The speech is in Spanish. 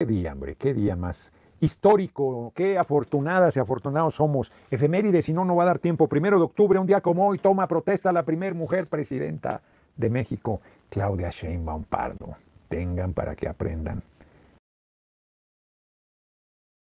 Qué día, hombre, qué día más histórico, qué afortunadas y afortunados somos. efemérides si no, no va a dar tiempo. Primero de octubre, un día como hoy, toma protesta la primer mujer presidenta de México, Claudia Sheinbaum Pardo. Tengan para que aprendan.